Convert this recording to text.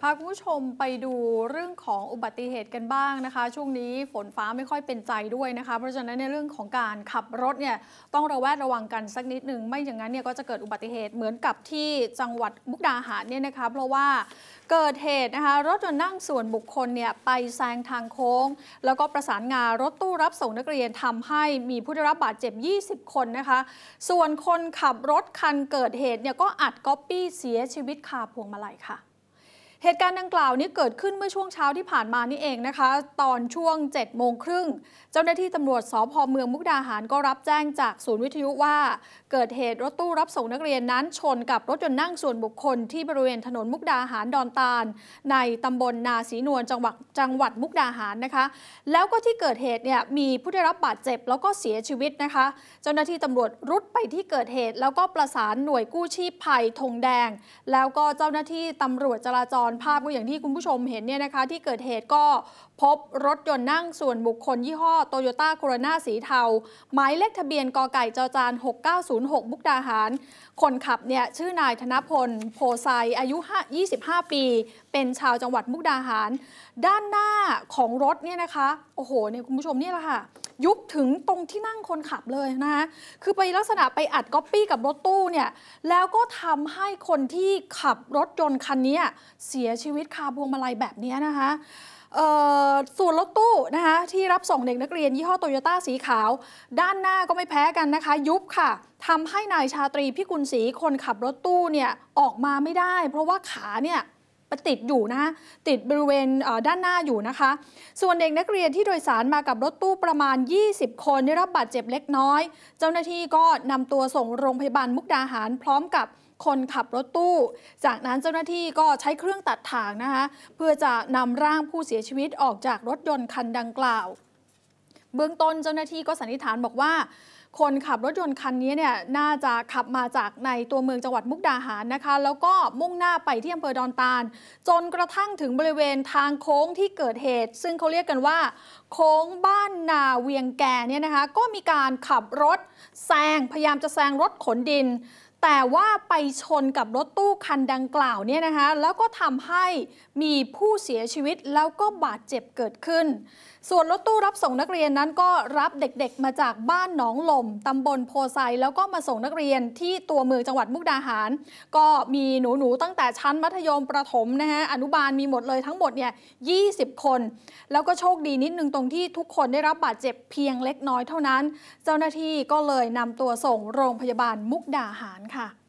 พาคุณผู้ชมไปดูเรื่องของอุบัติเหตุกันบ้างนะคะ ช่วงนี้ฝนฟ้าไม่ค่อยเป็นใจด้วยนะคะเพราะฉะนั้นในเรื่องของการขับรถเนี่ยต้องระแวดระวังกันสักนิดหนึ่ง ไม่อย่างนั้นเนี่ยก็จะเกิดอุบัติเหตุเหมือนกับที่จังหวัดมุกดาหารเนี่ยนะคะเพราะว่าเกิดเหตุนะคะรถยนต์นั่งส่วนบุคคลเนี่ยไปแซงทางโค้ง แล้วก็ประสานงารถตู้รับส่งนักเรียนทำให้มีผู้ได้รับบาดเจ็บ 20 คนนะคะ ส่วนคนขับรถคันเกิดเหตุเนี่ยก็อัดก๊อปปี้เสียชีวิตคาพวงมาลัยค่ะเหตุการณ์ดังกล่าวนี้เกิดขึ้นเมื่อช่วงเช้าที่ผ่านมานี่เองนะคะตอนช่วง7จ็ดโมงครึ่งเจ้าหน้าที่ตำรวจสพเมืองมุกดาหารก็รับแจ้งจากศูนย์วิทยุว่าเกิดเหตุรถตู้รับส่งนักเรียนนั้น ชนกับรถยนต์นั่งส่วนบุคคลที่บริเวณถนนมุกดาหารดอนตาล ในตำบลนาสีนวลจังหวัดจังหวัดมุกดาหารนะคะ แล้วก็ที่เกิดเหตุเนี่ยมีผู้ได้รับบาดเจ็บแล้วก็เสียชีวิตนะคะ เจ้าหน้าที่ตำรวจรุดไปที่เกิดเหตุ แล้วก็ประสานหน่วยกู้ชีพภัยธงแดง แล้วก็เจ้าหน้าที่ตำรวจจราจรรภาพก็อย่างที่คุณผู้ชมเห็นเนี่ยนะคะ ที่เกิดเหตุก็พบรถยนต์นั่งส่วนบุคคลยี่ห้อ โตโยต้าโคโรนาสีเทา หมายเลขทะเบียนกไก่จจาน6906 มุกดาหาร คนขับเนี่ย ชื่อนายธนพล โพไซ อายุ 25 ปี เป็นชาวจังหวัดมุกดาหาร ด้านหน้าของรถเนี่ยนะคะ โอ้โหเนี่ยคุณผู้ชมนี่แหละค่ะยุบถึงตรงที่นั่งคนขับเลยนะคะ คือไปลักษณะไปอัดก๊อปปี้กับรถตู้เนี่ย แล้วก็ทำให้คนที่ขับรถยนต์คันนี้ เสียชีวิตคาพวงมาลัยแบบนี้นะคะส่วนรถตู้นะคะที่รับส่งเด็กนักเรียน ยี่ห้อโตโยต้าสีขาว ด้านหน้าก็ไม่แพ้กันนะคะ ยุบค่ะทำให้นายชาตรีพิกุลศรีคนขับรถตู้เนี่ย ออกมาไม่ได้ เพราะว่าขาเนี่ยติดอยู่นะติดบริเวณด้านหน้าอยู่นะคะ ส่วนเด็กนักเรียนที่โดยสารมากับรถตู้ประมาณ 20 คน ได้รับบาดเจ็บเล็กน้อย เจ้าหน้าที่ก็นำตัวส่งโรงพยาบาลมุกดาหาร พร้อมกับคนขับรถตู้ จากนั้นเจ้าหน้าที่ก็ใช้เครื่องตัดถ่างนะคะเพื่อจะนำร่างผู้เสียชีวิตออกจากรถยนต์คันดังกล่าวเบื้องต้นเจ้าหน้าที่ก็สันนิษฐานบอกว่า คนขับรถยนต์คันนี้เนี่ยน่าจะขับมาจากในตัวเมืองจังหวัดมุกดาหารนะคะ แล้วก็มุ่งหน้าไปที่อำเภอดอนตาล จนกระทั่งถึงบริเวณทางโค้งที่เกิดเหตุ ซึ่งเขาเรียกกันว่าโค้งบ้านนาเวียงแก่เนี่ยนะคะ ก็มีการขับรถแซงพยายามจะแซงรถขนดินแต่ว่าไปชนกับรถตู้คันดังกล่าวเนี่ยนะคะแล้วก็ทำให้มีผู้เสียชีวิตแล้วก็บาดเจ็บเกิดขึ้น ส่วนรถตู้รับส่งนักเรียนนั้นก็รับเด็กๆมาจากบ้านหนองลมตำบลโพไซแล้วก็มาส่งนักเรียนที่ตัวเมืองจังหวัดมุกดาหาร ก็มีหนูๆ ตั้งแต่ชั้นมัธยมประถม นะฮะอนุบาลมีหมดเลยทั้งหมดเนี่ย20 คน แล้วก็โชคดีนิดนึงตรงที่ทุกคนได้รับบาดเจ็บเพียงเล็กน้อยเท่านั้น เจ้าหน้าที่ก็เลยนำตัวส่งโรงพยาบาลมุกดาหารค่ะ